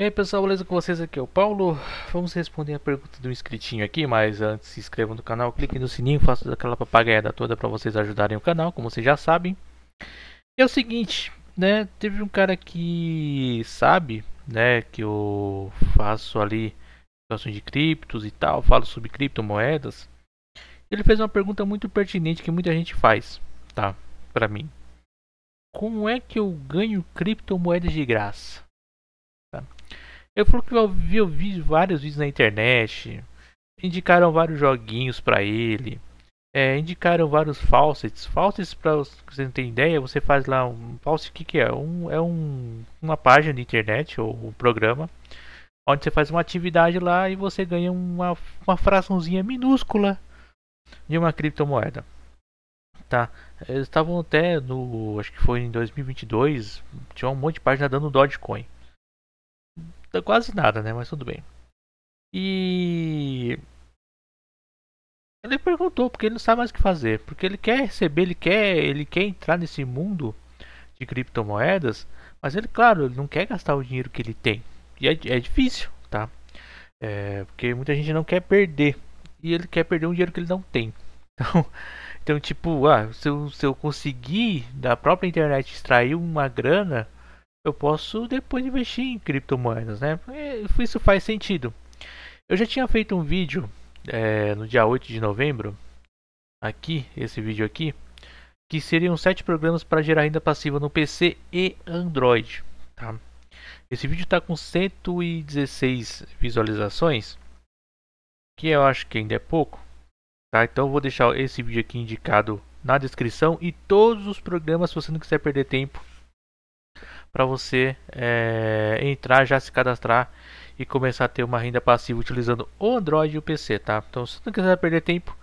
E aí pessoal, beleza com vocês? Aqui é o Paulo. Vamos responder a pergunta do inscritinho aqui, mas antes se inscrevam no canal, cliquem no sininho, façam aquela papagaiada toda para vocês ajudarem o canal, como vocês já sabem. é o seguinte, né, teve um cara que sabe, né, que eu faço ali situações de criptos e tal, falo sobre criptomoedas. Ele fez uma pergunta muito pertinente que muita gente faz, tá, pra mim. Como é que eu ganho criptomoedas de graça? Eu falo que eu vi, eu vi vários vídeos na internet, indicaram vários joguinhos para ele, é, indicaram vários falsets. Falsets, para você não ter ideia, você faz lá um falset, que, que é? Um, é um, uma página de internet ou um programa onde você faz uma atividade lá e você ganha uma, uma fraçãozinha minúscula de uma criptomoeda. Tá? Eles estavam até no. Acho que foi em 2022. Tinha um monte de página dando Dogecoin. Tá quase nada, né? Mas tudo bem. E. Ele perguntou porque ele não sabe mais o que fazer. Porque ele quer receber, ele quer, ele quer entrar nesse mundo de criptomoedas, mas ele, claro, ele não quer gastar o dinheiro que ele tem. E é, é difícil, tá? É, porque muita gente não quer perder. E ele quer perder um dinheiro que ele não tem. Então, então tipo, ah, se eu, se eu conseguir da própria internet extrair uma grana eu posso depois investir em criptomoedas, né? É, isso faz sentido. Eu já tinha feito um vídeo é, no dia 8 de novembro, aqui, esse vídeo aqui, que seriam sete programas para gerar renda passiva no PC e Android, tá? Esse vídeo está com 116 visualizações, que eu acho que ainda é pouco, tá? Então vou deixar esse vídeo aqui indicado na descrição e todos os programas, se você não quiser perder tempo, para você é, entrar, já se cadastrar e começar a ter uma renda passiva utilizando o Android e o PC, tá? Então, se não quiser perder tempo,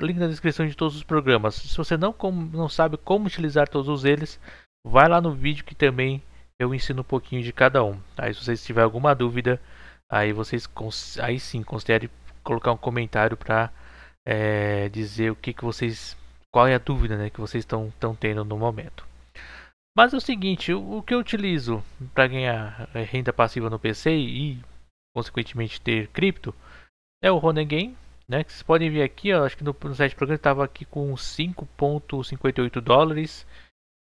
link na descrição de todos os programas. Se você não, como, não sabe como utilizar todos eles, vai lá no vídeo que também eu ensino um pouquinho de cada um. Aí, se vocês tiver alguma dúvida, aí vocês aí sim considere colocar um comentário para é, eh, dizer o que, que vocês qual é a dúvida né, que vocês estão tendo no momento. Mas é o seguinte, o, que eu utilizo para ganhar é, renda passiva no PC e consequentemente ter cripto é o Ronen Game, né? Que vocês podem ver aqui, ó, acho que no, no site do programa estava aqui com 5.58 dólares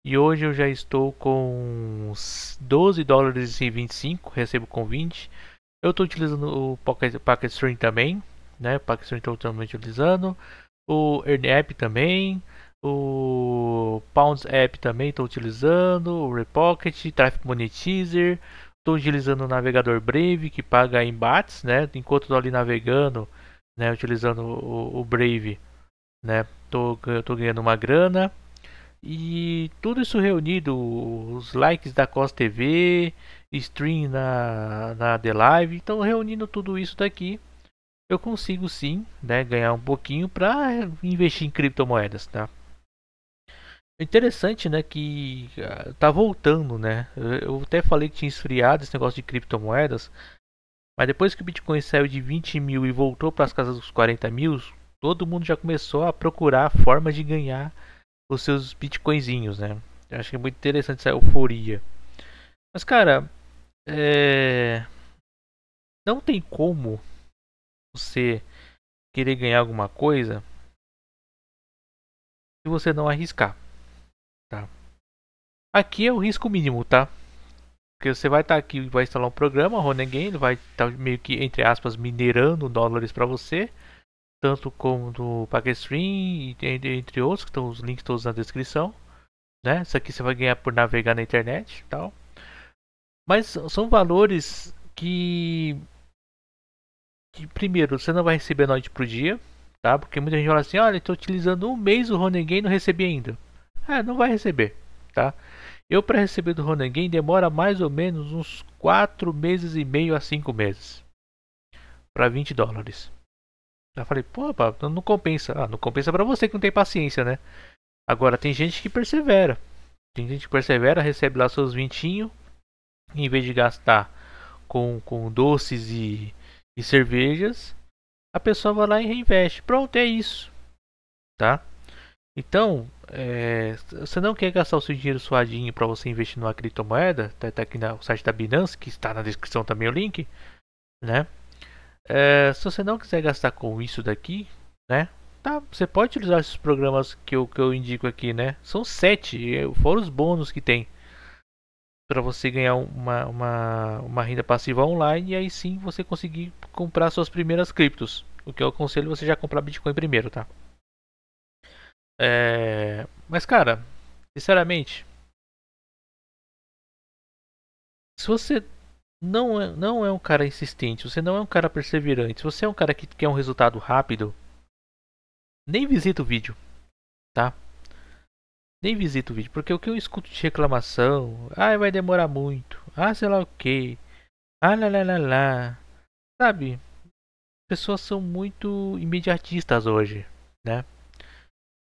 e hoje eu já estou com 12 dólares e 25, recebo com 20. Eu estou utilizando o Pocket, Pocket Stream também, né? Pocket Stream estou utilizando, o Earn App também. O Pounds App também estou utilizando, o Repocket, Traffic Monetizer, estou utilizando o navegador Brave que paga em bats, né? Enquanto estou ali navegando, né? Utilizando o, o Brave, né? Tô, tô ganhando uma grana e tudo isso reunido, os likes da Cos TV, stream na na The Live, então reunindo tudo isso daqui, eu consigo sim, né? Ganhar um pouquinho para investir em criptomoedas, tá? É interessante, né, que ah, tá voltando, né? Eu até falei que tinha esfriado esse negócio de criptomoedas, mas depois que o Bitcoin saiu de 20 mil e voltou para as casas dos 40 mil, todo mundo já começou a procurar formas de ganhar os seus Bitcoinzinhos, né? Eu acho que é muito interessante essa euforia. Mas, cara, é... não tem como você querer ganhar alguma coisa se você não arriscar. Tá. Aqui é o risco mínimo, tá? Porque você vai estar tá aqui e vai instalar um programa, Ronengen, ele vai estar tá meio que, entre aspas, minerando dólares para você. Tanto como do PagStream, entre outros, que estão os links todos na descrição. Né? Isso aqui você vai ganhar por navegar na internet tal. Mas são valores que... que primeiro, você não vai receber noite pro dia, tá? Porque muita gente fala assim, olha, estou utilizando um mês o Ronengen e não recebi ainda. É, não vai receber, tá? Eu para receber do Game demora mais ou menos uns 4 meses e meio a 5 meses. Para 20 dólares. Eu falei, pô, pá, não compensa. Ah, não compensa para você que não tem paciência, né? Agora tem gente que persevera. Tem gente que persevera, recebe lá seus vintinhos, em vez de gastar com, com doces e, e cervejas, a pessoa vai lá e reinveste. Pronto, é isso. Tá? Então, é, você não quer gastar o seu dinheiro suadinho para você investir numa criptomoeda, tá, tá aqui no site da Binance, que está na descrição também o link, né? É, se você não quiser gastar com isso daqui, né? Tá, você pode utilizar esses programas que eu, que eu indico aqui, né? São sete, fora os bônus que tem para você ganhar uma, uma, uma renda passiva online e aí sim você conseguir comprar suas primeiras criptos. O que eu aconselho é você já comprar Bitcoin primeiro, tá? É... Mas, cara, sinceramente, se você não é, não é um cara insistente, você não é um cara perseverante, se você é um cara que quer um resultado rápido, nem visita o vídeo, tá? Nem visita o vídeo, porque o que eu escuto de reclamação, ah, vai demorar muito, ah, sei lá o que, ah, lá, lá, lá, lá, sabe? Pessoas são muito imediatistas hoje, né?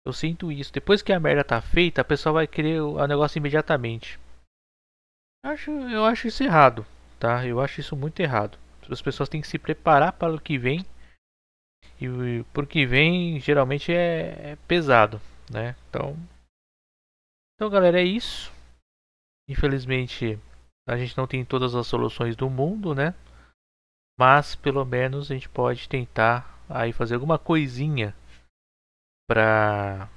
Eu sinto isso. Depois que a merda tá feita, a pessoa vai querer o negócio imediatamente. Eu acho, eu acho isso errado, tá? Eu acho isso muito errado. As pessoas têm que se preparar para o que vem. E por que vem geralmente é, é pesado, né? Então, então galera, é isso. Infelizmente, a gente não tem todas as soluções do mundo, né? Mas pelo menos a gente pode tentar aí fazer alguma coisinha para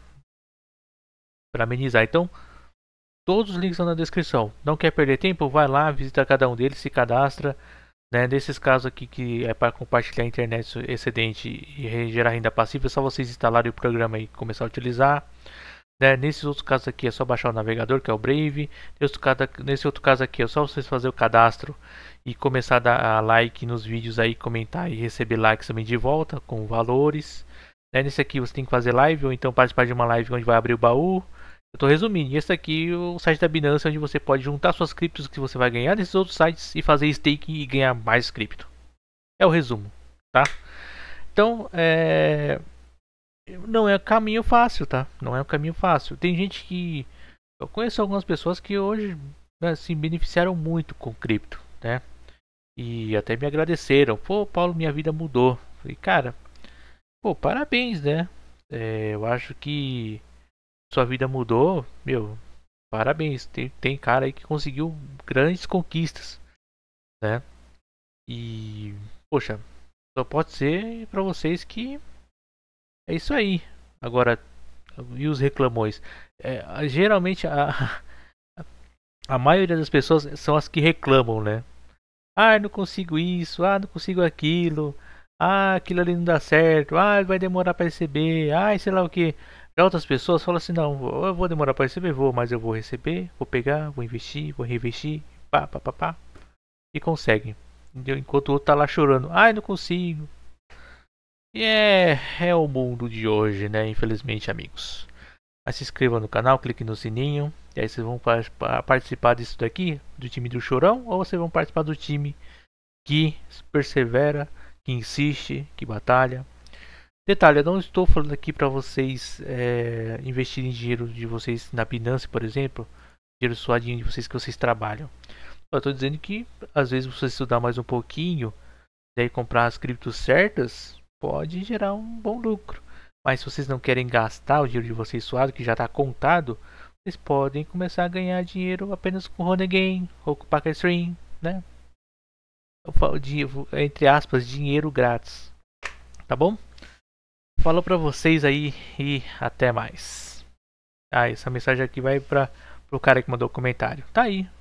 para amenizar. Então, todos os links estão na descrição. Não quer perder tempo? Vai lá, visita cada um deles, se cadastra. Né? Nesses casos aqui que é para compartilhar a internet excedente e gerar renda passiva, é só vocês instalarem o programa e começar a utilizar. Né? Nesses outros casos aqui é só baixar o navegador, que é o Brave. Nesse outro caso aqui é só vocês fazer o cadastro e começar a dar like nos vídeos aí, comentar e receber likes também de volta com valores. Né? Nesse aqui você tem que fazer live ou então participar de uma live onde vai abrir o baú. Eu estou resumindo. esse aqui é o site da Binance onde você pode juntar suas criptos que você vai ganhar desses outros sites e fazer staking e ganhar mais cripto. É o resumo, tá? Então, é... não é um caminho fácil, tá? Não é um caminho fácil. Tem gente que eu conheço algumas pessoas que hoje né, se beneficiaram muito com cripto, né? E até me agradeceram. Pô, Paulo, minha vida mudou. E cara, Pô, parabéns, né? É, eu acho que sua vida mudou, meu. Parabéns. Tem, tem cara aí que conseguiu grandes conquistas, né? E poxa, só pode ser para vocês que é isso aí. Agora e os reclamões? É, geralmente a, a maioria das pessoas são as que reclamam, né? Ah, não consigo isso, ah, não consigo aquilo ah, aquilo ali não dá certo, ah, vai demorar para receber, ah, sei lá o que. Já outras pessoas falam assim, não, eu vou demorar para receber, vou, mas eu vou receber, vou pegar, vou investir, vou reinvestir, pá, pá, pá, pá. E conseguem. Enquanto o outro tá lá chorando, ai, não consigo. E é, é o mundo de hoje, né, infelizmente, amigos. Mas se inscreva no canal, clique no sininho, e aí vocês vão participar disso daqui, do time do Chorão, ou vocês vão participar do time que persevera que insiste, que batalha. Detalhe, eu não estou falando aqui para vocês é, investirem dinheiro de vocês na Binance, por exemplo, dinheiro suadinho de vocês que vocês trabalham. Eu estou dizendo que às vezes você estudar mais um pouquinho, daí né, comprar as criptos certas, pode gerar um bom lucro. Mas se vocês não querem gastar o dinheiro de vocês suado, que já está contado, vocês podem começar a ganhar dinheiro apenas com Game ou com Stream, né? entre aspas, dinheiro grátis. Tá bom? Falou pra vocês aí e até mais. Ah, essa mensagem aqui vai para o cara que mandou o comentário. Tá aí,